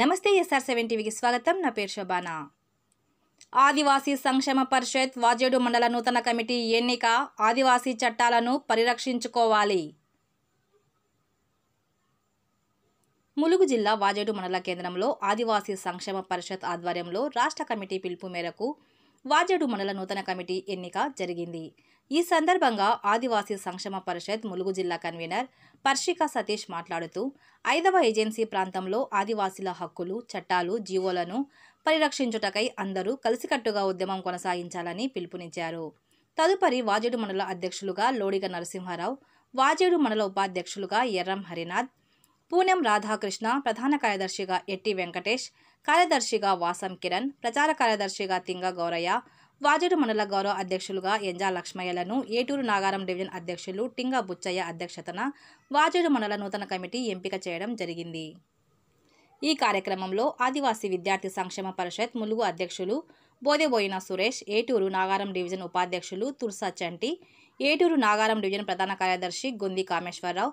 నమస్తే SR seven టీవీకి స్వాగతం నా పేరు శోభానా ఆదివాసీ సంక్షేమ పరిషత్ వాజేడు మండల నూతన కమిటీ ఎన్నిక ఆదివాసీ చట్టాలను పరిరక్షించుకోవాలి ములుగు జిల్లా వాజేడు మండల కేంద్రంలో ఆదివాసీ సంక్షేమ పరిషత్ ఆధ్వర్యంలో రాష్ట్ర కమిటీ పిలుపు మేరకు వాజేడు మండల నూతన కమిటీ ఎన్నిక జరిగింది ఈ సందర్భంగా ఆదివాసీ సంక్షేమ పరిషత్ ములుగు జిల్లా కన్వీనర్ పర్షిక సతీష్ మాట్లాడుతూ ఐదవ ఏజెన్సీ ప్రాంతంలో ఆదివాసీల హక్కులు చట్టాలు జీవోలను పరిరక్షించుటకై అందరూ కలిసికట్టుగా ఉద్యమం కొనసాగించాలని పిలుపునిచ్చారు తదుపరి వాజేడు మండల అధ్యక్షులుగా లోడిగ నరసింహారావు వాజేడు మండల ఉపాధ్యక్షులుగా ఎర్రం హరినాథ్ పూనెం రాధాకృష్ణ ప్రధాన కార్యదర్శిగా ఎట్టి వెంకటేష్ కార్యదర్శిగా వాసం కిరణ్ ప్రచార కార్యదర్శిగా తింగ గౌరయ్య వాజేడు మండల గౌరవ అధ్యక్షులుగా ఎంజా లక్ష్మయ్యలను ఏటూరు నాగారం డివిజన్ అధ్యక్షులు టింగ బుచ్చయ్య అధ్యక్షతన వాజేడు మండల నూతన కమిటీ ఎంపిక చేయడం జరిగింది ఈ కార్యక్రమంలో ఆదివాసీ విద్యార్థి సంక్షేమ పరిషత్ ములుగు అధ్యక్షులు బోదెబోయిన సురేష్ ఏటూరు నాగారం డివిజన్ ఉపాధ్యక్షులు తుర్సా చంటి ఏటూరు నాగారం డివిజన్ ప్రధాన కార్యదర్శి గొంది కామేశ్వరరావు